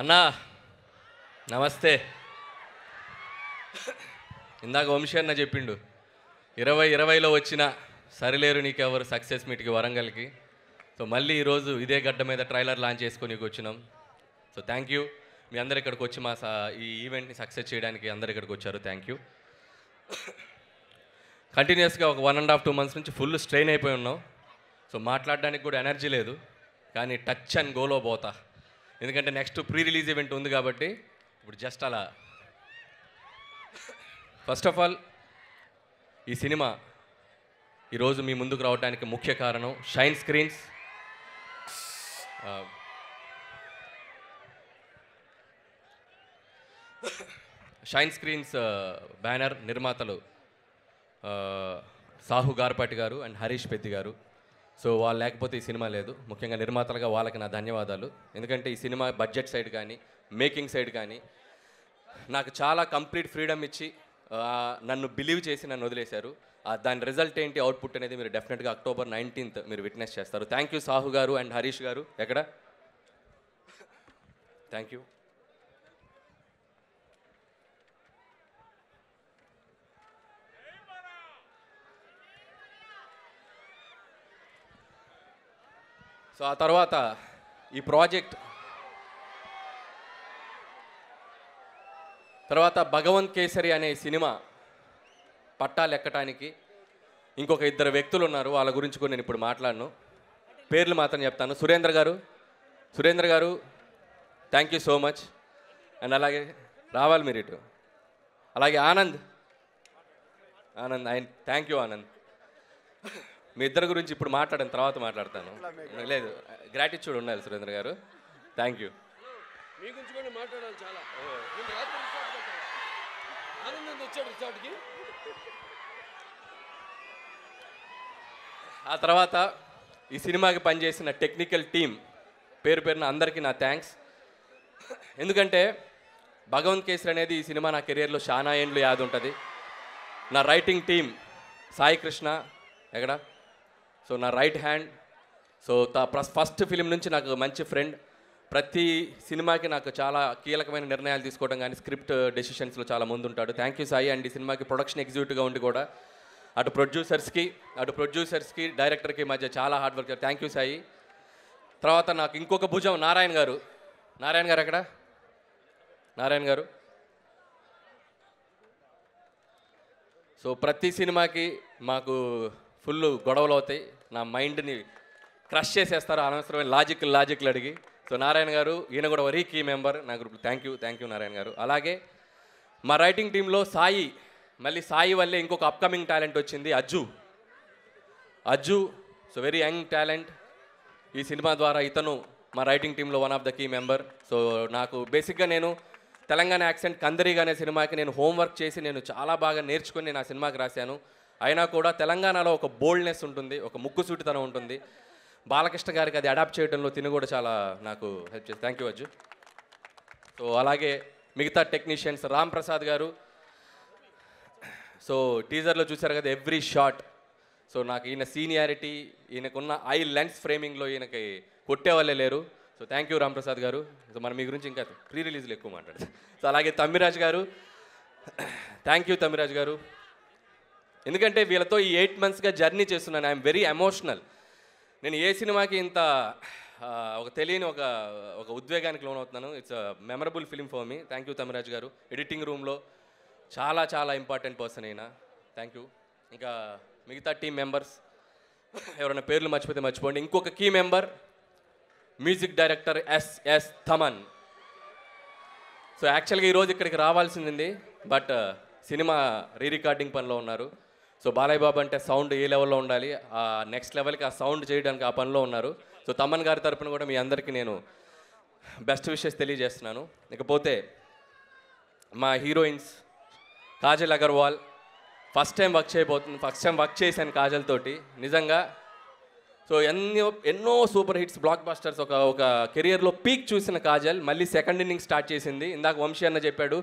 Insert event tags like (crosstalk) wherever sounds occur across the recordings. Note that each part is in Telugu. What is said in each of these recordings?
అన్నా నమస్తే ఇందాక వంశీ అన్న చెప్పిండు ఇరవై ఇరవైలో వచ్చిన సరిలేరు నీకెవరు సక్సెస్ మీట్కి వరంగల్కి సో మళ్ళీ ఈరోజు ఇదే గడ్డ మీద ట్రైలర్ లాంచ్ చేసుకొని వచ్చినాం సో థ్యాంక్ యూ మీ అందరు ఇక్కడికి వచ్చి మా ఈ ఈవెంట్ని సక్సెస్ చేయడానికి అందరు ఇక్కడికి వచ్చారు థ్యాంక్ యూ కంటిన్యూస్గా ఒక one and half two months నుంచి ఫుల్ స్ట్రెయిన్ అయిపోయి ఉన్నాం సో మాట్లాడడానికి కూడా ఎనర్జీ లేదు కానీ టచ్ అండ్ గోలో పోతా ఎందుకంటే నెక్స్ట్ ప్రీ రిలీజ్ ఈవెంట్ ఉంది కాబట్టి ఇప్పుడు జస్ట్ అలా ఫస్ట్ ఆఫ్ ఆల్ ఈ సినిమా ఈరోజు మీ ముందుకు రావడానికి ముఖ్య కారణం Shine Screens Shine Screens banner నిర్మాతలు సాహు గార్పాటి గారు అండ్ హరీష్ పెద్ది గారు సో వాళ్ళు లేకపోతే ఈ సినిమా లేదు ముఖ్యంగా నిర్మాతలుగా వాళ్ళకి నా ధన్యవాదాలు ఎందుకంటే ఈ సినిమా బడ్జెట్ సైడ్ కానీ మేకింగ్ సైడ్ కానీ నాకు చాలా కంప్లీట్ ఫ్రీడమ్ ఇచ్చి నన్ను బిలీవ్ చేసి నన్ను వదిలేశారు దాని రిజల్ట్ ఏంటి అవుట్పుట్ అనేది మీరు డెఫినెట్గా అక్టోబర్ నైన్టీన్త్ మీరు విట్నెస్ చేస్తారు thank you Sahu garu and Harish గారు ఎక్కడ థ్యాంక్ యూ సో ఆ తర్వాత ఈ ప్రాజెక్ట్ తర్వాత భగవంత్ కేసరి అనే సినిమా పట్టాలు ఎక్కటానికి ఇంకొక ఇద్దరు వ్యక్తులు ఉన్నారు వాళ్ళ గురించి కూడా నేను ఇప్పుడు మాట్లాడను పేర్లు మాత్రం చెప్తాను Surendra garu Surendra garu thank you so much and అలాగే రావాలి మీరు ఇటు అలాగే ఆనంద్ ఆనంద్ ఆయన థ్యాంక్ యూ ఆనంద్ మీ ఇద్దరి గురించి ఇప్పుడు మాట్లాడిన తర్వాత మాట్లాడతాను లేదు గ్రాటిట్యూడ్ ఉండాలి సురేంద్ర గారు థ్యాంక్ యూ మీ గురించి కూడా మాట్లాడాలి చాలా ఆ తర్వాత ఈ సినిమాకి పనిచేసిన టెక్నికల్ టీం పేరు పేరున అందరికీ నా థ్యాంక్స్ ఎందుకంటే భగవంత్ కేసరి అనేది ఈ సినిమా నా కెరియర్లో చాలా ఏండ్లు యాదు ఉంటుంది నా రైటింగ్ టీం సాయి కృష్ణ ఎక్కడ సో నా right hand so first film నుంచి నాకు మంచి ఫ్రెండ్ ప్రతి సినిమాకి నాకు చాలా కీలకమైన నిర్ణయాలు తీసుకోవడం కానీ స్క్రిప్ట్ డెసిషన్స్లో చాలా ముందుంటాడు థ్యాంక్ యూ సాయి అండ్ ఈ సినిమాకి ప్రొడక్షన్ ఎగ్జిక్యూటివ్గా ఉండి కూడా అటు ప్రొడ్యూసర్స్కి అటు ప్రొడ్యూసర్స్కి డైరెక్టర్కి మధ్య చాలా hard work thank you Sai తర్వాత నాకు ఇంకొక భుజం నారాయణ గారు నారాయణ గారు ఎక్కడ నారాయణ గారు సో ప్రతి సినిమాకి మాకు ఫుల్ గొడవలు అవుతాయి నా మైండ్ని క్రష్ చేసేస్తారు అనవసరమైన లాజిక్ లాజిక్లు అడిగి సో నారాయణ గారు ఈయన కూడా వరీ కీ మెంబర్ నా group thank you thank you Narayana garu అలాగే మా రైటింగ్ టీంలో సాయి మళ్ళీ సాయి వల్లే ఇంకొక అప్కమింగ్ టాలెంట్ వచ్చింది Ajju Ajju so very young talent ఈ సినిమా ద్వారా ఇతను మా రైటింగ్ టీంలో one of the key member so నాకు బేసిక్గా నేను తెలంగాణ యాక్సెంట్ కందరిగా అనే సినిమాకి నేను హోంవర్క్ చేసి నేను చాలా బాగా నేర్చుకుని నేను ఆ సినిమాకి రాశాను అయినా కూడా తెలంగాణలో ఒక బోల్డ్నెస్ ఉంటుంది ఒక ముక్కుసూటితనం ఉంటుంది బాలకృష్ణ గారికి అది అడాప్ట్ చేయడంలో తిని కూడా చాలా నాకు హెల్ప్ చేసి థ్యాంక్ యూ అజ్జు సో అలాగే మిగతా టెక్నీషియన్స్ రామ్ ప్రసాద్ గారు సో టీజర్లో చూశారు కదా ఎవ్రీ షాట్ సో నాకు ఈయన సీనియారిటీ ఈయనకున్న ఐ లెన్స్ ఫ్రేమింగ్లో ఈయనకి కొట్టేవాళ్ళే లేరు సో థ్యాంక్ యూ రామ్ప్రసాద్ గారు సో మనం మీ గురించి ఇంకా ప్రీ రిలీజ్లు ఎక్కువ మాట్లాడదు సో అలాగే తమ్మిరాజ్ గారు థ్యాంక్ యూ తమ్మిరాజ్ గారు ఎందుకంటే వీళ్ళతో ఈ ఎయిట్ మంత్స్గా జర్నీ చేస్తున్నాను ఐఎమ్ వెరీ ఎమోషనల్ నేను ఏ సినిమాకి ఇంత ఒక తెలియని ఒక ఒక ఉద్వేగానికి లోనవుతున్నాను it's memorable film for me thank you Tamaraj garu editing రూమ్లో చాలా చాలా ఇంపార్టెంట్ పర్సన్ అయినా థ్యాంక్ యూ ఇంకా మిగతా టీం మెంబర్స్ ఎవరైనా పేర్లు మర్చిపోతే మర్చిపోండి ఇంకొక key member music director S S Thaman so యాక్చువల్గా ఈరోజు ఇక్కడికి రావాల్సింది బట్ సినిమా రీ రికార్డింగ్ పనిలో ఉన్నారు సో బాలయ్య బాబు అంటే సౌండ్ ఏ లెవెల్లో ఉండాలి ఆ నెక్స్ట్ లెవెల్కి ఆ సౌండ్ చేయడానికి ఆ పనిలో ఉన్నారు సో తమ్మన్ గారి తరపున కూడా మీ అందరికీ నేను బెస్ట్ విషెస్ తెలియజేస్తున్నాను ఇకపోతే మా heroines Kajal Agarwal first time work చేయబోతుంది ఫస్ట్ టైం వర్క్ చేశాను కాజల్ తోటి నిజంగా సో ఎన్నో ఎన్నో సూపర్ హిట్స్ బ్లాక్ బాస్టర్స్ ఒక ఒక కెరియర్లో పీక్ చూసిన కాజల్ మళ్ళీ సెకండ్ ఇన్నింగ్ స్టార్ట్ చేసింది ఇందాక వంశీ అన్న చెప్పాడు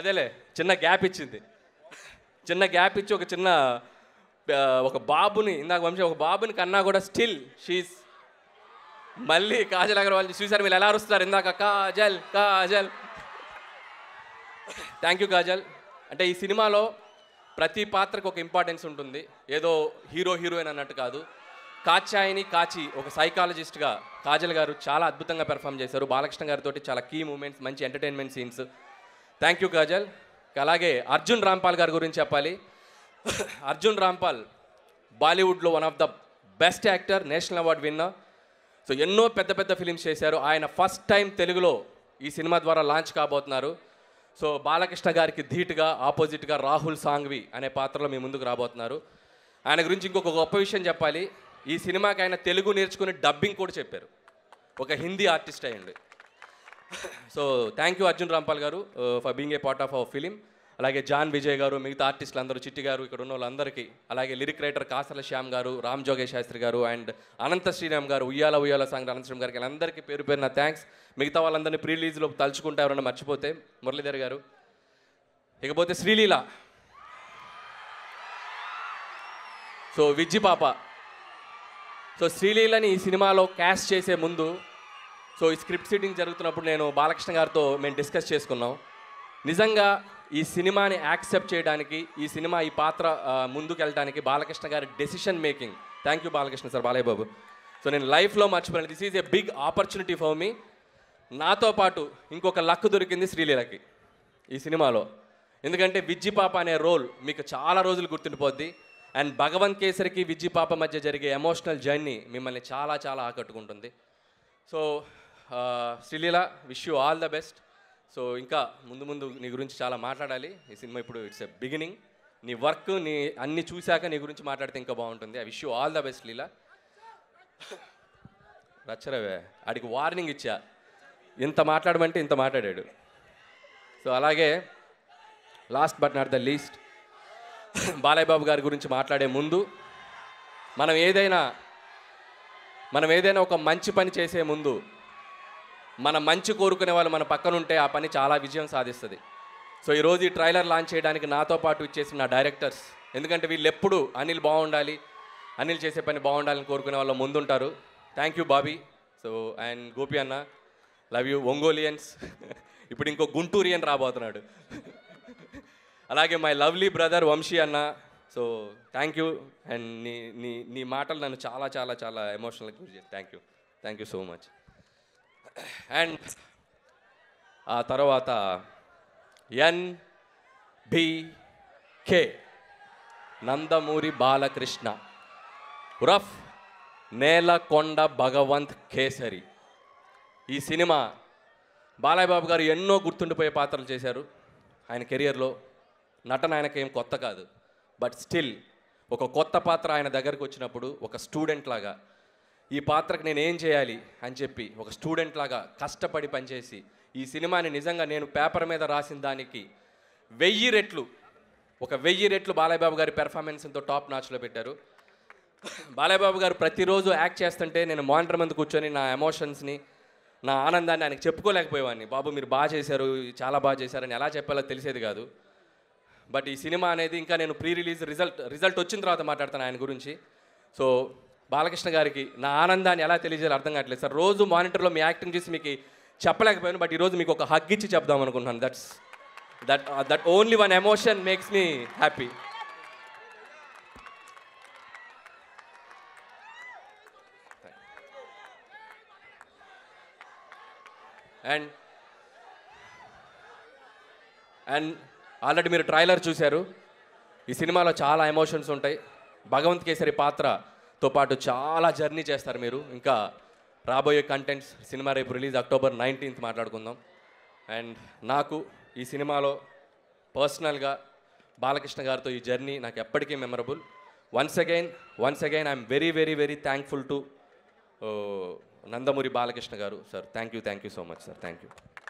అదేలే చిన్న గ్యాప్ ఇచ్చింది చిన్న గ్యాప్ ఇచ్చి ఒక చిన్న ఒక బాబుని ఇందాక వంశీ ఒక బాబుని కన్నా కూడా స్టిల్ షీస్ మళ్ళీ కాజల్ అగర్వాల్ చూసారు మీరు ఎలా అరుస్తారు ఇందాక కాజల్ కాజల్ థ్యాంక్ యూ కాజల్ అంటే ఈ సినిమాలో ప్రతి పాత్రకు ఒక ఇంపార్టెన్స్ ఉంటుంది ఏదో హీరో హీరోయిన్ అన్నట్టు కాదు కాచాయిని కాచి ఒక సైకాలజిస్ట్గా కాజల్ గారు చాలా అద్భుతంగా పెర్ఫామ్ చేశారు బాలకృష్ణ గారితో చాలా కీ మూమెంట్స్ మంచి entertainment scenes thank you Kajal అలాగే అర్జున్ రాంపాల్ గారి గురించి చెప్పాలి అర్జున్ రాంపాల్ బాలీవుడ్లో one of the best actor national award winner so ఎన్నో పెద్ద పెద్ద ఫిలిమ్స్ చేశారు ఆయన ఫస్ట్ టైం తెలుగులో ఈ సినిమా ద్వారా లాంచ్ కాబోతున్నారు సో బాలకృష్ణ గారికి ధీటుగా ఆపోజిట్గా రాహుల్ సాంగ్వి అనే పాత్రలో మీ ముందుకు రాబోతున్నారు ఆయన గురించి ఇంకొక గొప్ప విషయం చెప్పాలి ఈ సినిమాకి ఆయన తెలుగు నేర్చుకుని డబ్బింగ్ కూడా చెప్పారు ఒక హిందీ ఆర్టిస్ట్ అయ్యండి so thank you Arjun Rampal garu for being a part of our film అలాగే జాన్ విజయ్ గారు మిగతా ఆర్టిస్టులు అందరూ చిట్టి గారు ఇక్కడ ఉన్న వాళ్ళందరికీ అలాగే లిరిక్ రైటర్ కాసల శ్యామ్ గారు రామ్ జోగేష్ శాస్త్రి గారు అండ్ అనంత శ్రీరామ్ గారు ఉయ్యాల ఉయ్యాల సాంగ్ అనంత శ్రీరామ్ గారికి అందరికీ పేరు పేరున థ్యాంక్స్ మిగతా వాళ్ళందరినీ ప్రీ రిలీజ్లో తలుచుకుంటే మర్చిపోతే మురళీధర్ గారు ఇకపోతే శ్రీలీల సో విజ్జి పాప సో శ్రీలీలని ఈ సినిమాలో క్యాష్ చేసే ముందు సో ఈ స్క్రిప్ట్ సీటింగ్ జరుగుతున్నప్పుడు నేను బాలకృష్ణ గారితో మేము డిస్కస్ చేసుకున్నాం నిజంగా ఈ సినిమాని యాక్సెప్ట్ చేయడానికి ఈ సినిమా ఈ పాత్ర ముందుకెళ్ళడానికి బాలకృష్ణ గారి decision making thank you Balakrishna sir Balayya Babu so నేను లైఫ్లో మర్చిపోయాను this is a big opportunity for me నాతో పాటు ఇంకొక లక్ దొరికింది శ్రీలీలకి ఈ సినిమాలో ఎందుకంటే విజ్జి పాప అనే రోల్ మీకు చాలా రోజులు గుర్తుండిపోద్ది అండ్ భగవంత్ కేసరికి విజ్జి పాప మధ్య జరిగే ఎమోషనల్ జర్నీ మిమ్మల్ని చాలా చాలా ఆకట్టుకుంటుంది so Sreeleela wish you all the best so ఇంకా ముందు ముందు నీ గురించి చాలా మాట్లాడాలి ఈ సినిమా ఇప్పుడు ఇట్స్ ఎ బిగినింగ్ నీ వర్క్ నీ అన్ని చూశాక నీ గురించి మాట్లాడితే ఇంకా బాగుంటుంది I wish you all the best Leela రచ్చరవే ఆడికి వార్నింగ్ ఇచ్చా ఇంత మాట్లాడమంటే ఇంత మాట్లాడాడు సో అలాగే last but not the least Balayya Babu గారి గురించి మాట్లాడే ముందు మనం ఏదైనా మనం ఏదైనా ఒక మంచి పని చేసే ముందు మన మంచి కోరుకునే వాళ్ళు మన పక్కన ఉంటే ఆ పని చాలా విజయం సాధిస్తుంది సో ఈరోజు ఈ ట్రైలర్ లాంచ్ చేయడానికి నాతో పాటు ఇచ్చేసిన నా డైరెక్టర్స్ ఎందుకంటే వీళ్ళు ఎప్పుడు అనిల్ బాగుండాలి అనిల్ చేసే పని బాగుండాలని కోరుకునే వాళ్ళు ముందుంటారు thank you Bobby so and Gopi అన్న లవ్ యూ ఒంగోలియన్స్ ఇప్పుడు ఇంకో గుంటూరియన్ రాబోతున్నాడు (laughs) అలాగే మై లవ్లీ బ్రదర్ వంశీ అన్న సో థ్యాంక్ యూ అండ్ నీ నీ నీ మాటలు నన్ను చాలా చాలా చాలా ఎమోషనల్ గురి thank you thank you so much and ఆ తర్వాత N B K Nandamuri Balakrishna రఫ్ నేలకొండ భగవంత్ కేసరి ఈ సినిమా బాలయ్యబాబు గారు ఎన్నో గుర్తుండిపోయే పాత్రలు చేశారు ఆయన కెరియర్లో నటన ఆయనకేం కొత్త కాదు బట్ స్టిల్ ఒక కొత్త పాత్ర ఆయన దగ్గరకు వచ్చినప్పుడు ఒక స్టూడెంట్ లాగా ఈ పాత్రకు నేను ఏం చేయాలి అని చెప్పి ఒక స్టూడెంట్ లాగా కష్టపడి పనిచేసి ఈ సినిమాని నిజంగా నేను పేపర్ మీద రాసిన దానికి వెయ్యి రెట్లు ఒక వెయ్యి రెట్లు బాలయ్యబాబు గారి పెర్ఫార్మెన్స్ టాప్ నాచ్లో పెట్టారు బాలయ్యబాబు గారు ప్రతిరోజు యాక్ట్ చేస్తుంటే నేను మానిటర్ మందు కూర్చొని నా ఎమోషన్స్ని నా ఆనందాన్ని ఆయనకు చెప్పుకోలేకపోయేవాడిని బాబు మీరు బాగా చేశారు చాలా బాగా చేశారని ఎలా చెప్పాలో తెలిసేది కాదు బట్ ఈ సినిమా అనేది ఇంకా నేను ప్రీ రిలీజ్ రిజల్ట్ రిజల్ట్ వచ్చిన తర్వాత మాట్లాడతాను ఆయన గురించి సో బాలకృష్ణ గారికి నా ఆనందాన్ని ఎలా తెలియజేయాలి అర్థం కావట్లేదు సార్ రోజు మానిటర్లో మీ యాక్టింగ్ చేసి మీకు చెప్పలేకపోయాను బట్ ఈరోజు మీకు ఒక హగ్ ఇచ్చి చెప్దాం అనుకుంటున్నాను that's that that only one emotion makes me happy and and already మీరు ట్రైలర్ చూశారు ఈ సినిమాలో చాలా ఎమోషన్స్ ఉంటాయి భగవంత్ కేసరి పాత్ర తో పాటు చాలా జర్నీ చేస్తారు మీరు ఇంకా రాబోయే కంటెంట్స్ సినిమా రేపు రిలీజ్ అక్టోబర్ నైన్టీన్త్ మాట్లాడుకుందాం అండ్ నాకు ఈ సినిమాలో పర్సనల్గా బాలకృష్ణ గారితో ఈ జర్నీ నాకు ఎప్పటికీ memorable once again once again I'm very very very thankful to Nandamuri Balakrishna garu sir thank you thank you so much sir thank you